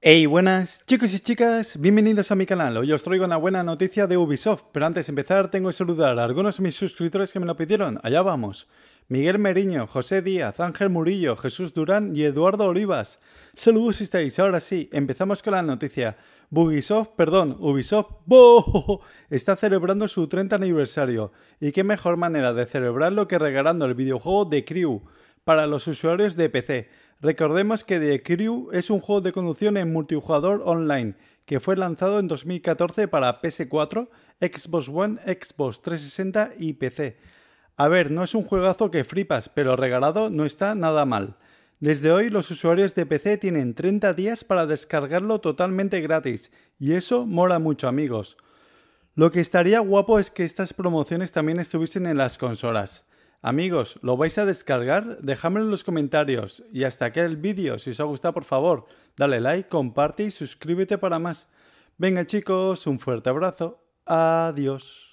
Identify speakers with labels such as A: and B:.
A: Hey, buenas chicos y chicas, bienvenidos a mi canal. Hoy os traigo una buena noticia de Ubisoft, pero antes de empezar tengo que saludar a algunos de mis suscriptores que me lo pidieron. Allá vamos. Miguel Meriño, José Díaz, Ángel Murillo, Jesús Durán y Eduardo Olivas. Saludos si estáis. Ahora sí, empezamos con la noticia. Ubisoft, perdón, Ubisoft, está celebrando su 30 aniversario. Y qué mejor manera de celebrarlo que regalando el videojuego de Crew para los usuarios de PC. Recordemos que The Crew es un juego de conducción en multijugador online que fue lanzado en 2014 para PS4, Xbox One, Xbox 360 y PC. A ver, no es un juegazo que flipas, pero regalado no está nada mal. Desde hoy los usuarios de PC tienen 30 días para descargarlo totalmente gratis, y eso mola mucho amigos. Lo que estaría guapo es que estas promociones también estuviesen en las consolas. Amigos, ¿lo vais a descargar? Dejadmelo en los comentarios. Y hasta aquí el vídeo. Si os ha gustado, por favor, dale like, comparte y suscríbete para más. Venga chicos, un fuerte abrazo. Adiós.